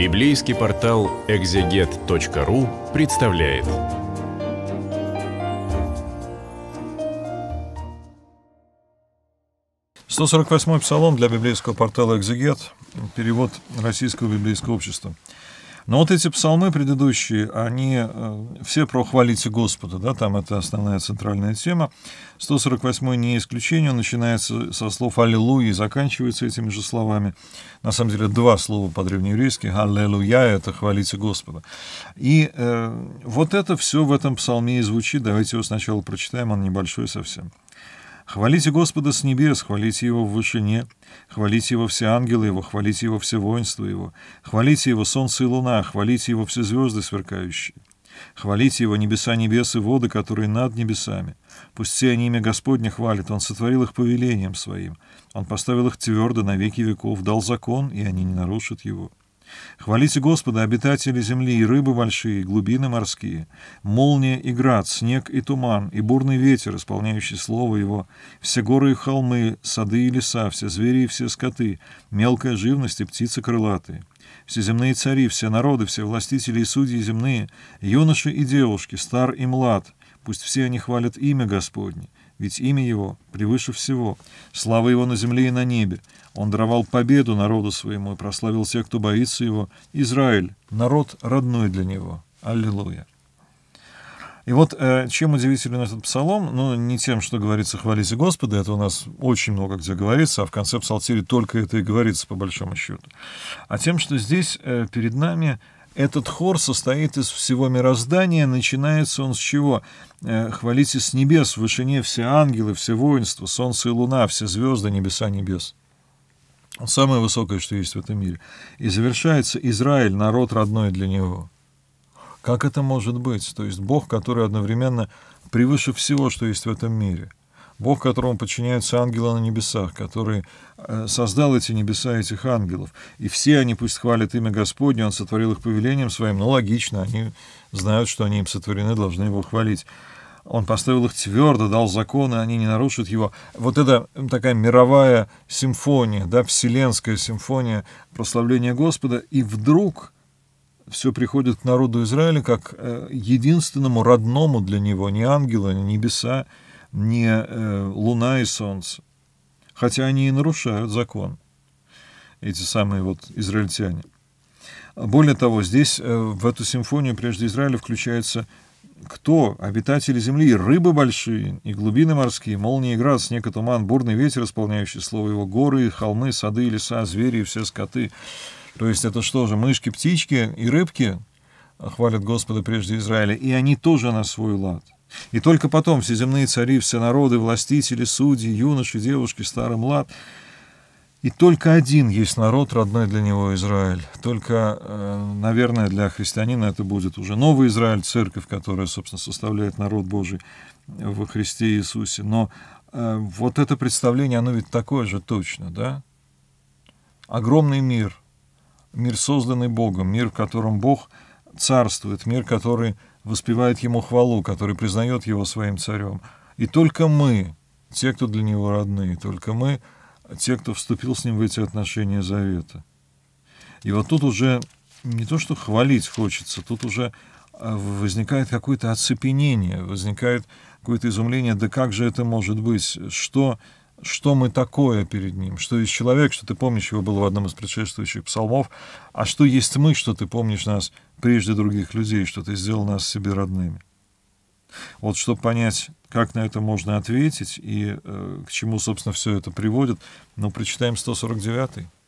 Библейский портал экзегет.ру представляет. Сто сорок восьмой псалом для библейского портала «Экзегет». Перевод Российского библейского общества. Но вот эти псалмы предыдущие, они э, все про «Хвалите Господа», да, там это основная центральная тема. 148-й не исключение, он начинается со слов «Аллилуйя» и заканчивается этими же словами. На самом деле два слова по-древнееврейски «Аллилуйя» — это «Хвалите Господа». И э, вот это все в этом псалме и звучит. Давайте его сначала прочитаем, он небольшой совсем. Хвалите Господа с небес, хвалите Его в вышине, хвалите Его все ангелы Его, хвалите Его все воинство Его, хвалите Его солнце и луна, хвалите Его все звезды сверкающие. Хвалите Его небеса небес и воды, которые над небесами. Пусть все они имя Господне хвалят, Он сотворил их повелением Своим. Он поставил их твердо на веки веков, дал закон, и они не нарушат его. Хвалите Господа, обитатели земли, и рыбы большие, и глубины морские, молния и град, снег и туман, и бурный ветер, исполняющий слово его, все горы и холмы, сады и леса, все звери и все скоты, мелкая живность и птицы крылатые, все земные цари, все народы, все властители и судьи земные, юноши и девушки, стар и млад, пусть все они хвалят имя Господне, ведь имя его превыше всего, слава его на земле и на небе. Он даровал победу народу своему и прославил тех, кто боится его. Израиль, народ родной для него. Аллилуйя. И вот э, чем удивителен этот псалом, ну, не тем, что говорится «хвалите Господа», это у нас очень много где говорится, а в конце псалтири только это и говорится, по большому счету, а тем, что здесь э, перед нами этот хор состоит из всего мироздания. Начинается он с чего? Э, «Хвалите с небес, в вышине все ангелы, все воинства, солнце и луна, все звезды, небеса, небес». Самое высокое, что есть в этом мире. И завершается «Израиль, народ родной для него». Как это может быть? То есть Бог, который одновременно превыше всего, что есть в этом мире – Бог, которому подчиняются ангелы на небесах, который э, создал эти небеса, этих ангелов. И все они пусть хвалят имя Господне, Он сотворил их повелением своим. Ну, логично, они знают, что они им сотворены, должны его хвалить. Он поставил их твердо, дал законы, они не нарушат его. Вот это такая мировая симфония, да, вселенская симфония прославления Господа. И вдруг все приходит к народу Израиля как э, единственному родному для него, не ангелы, не небеса, не э, Луна и Солнце. Хотя они и нарушают закон, эти самые вот израильтяне. Более того, здесь э, в эту симфонию прежде Израиля включается кто? Обитатели земли, рыбы большие и глубины морские, молнии, и град, снег и туман, бурный ветер, исполняющий слово его, горы, холмы, сады, леса, звери и все скоты. То есть это что же, мышки, птички и рыбки э, хвалят Господа прежде Израиля, и они тоже на свой лад – и только потом все земные цари, все народы, властители, судьи, юноши, девушки, старый млад. И только один есть народ, родной для него Израиль. Только, э, наверное, для христианина это будет уже новый Израиль, церковь, которая, собственно, составляет народ Божий во Христе Иисусе. Но э, вот это представление, оно ведь такое же точно, да? Огромный мир, мир, созданный Богом, мир, в котором Бог — царствует, мир, который воспевает ему хвалу, который признает его своим царем. И только мы, те, кто для него родные, только мы, те, кто вступил с ним в эти отношения завета. И вот тут уже не то, что хвалить хочется, тут уже э, возникает какое-то оцепенение, возникает какое-то изумление, да как же это может быть, что что мы такое перед ним, что есть человек, что ты помнишь, его было в одном из предшествующих псалмов, а что есть мы, что ты помнишь нас прежде других людей, что ты сделал нас себе родными. Вот чтобы понять, как на это можно ответить и э, к чему, собственно, все это приводит, ну, прочитаем 149 -й.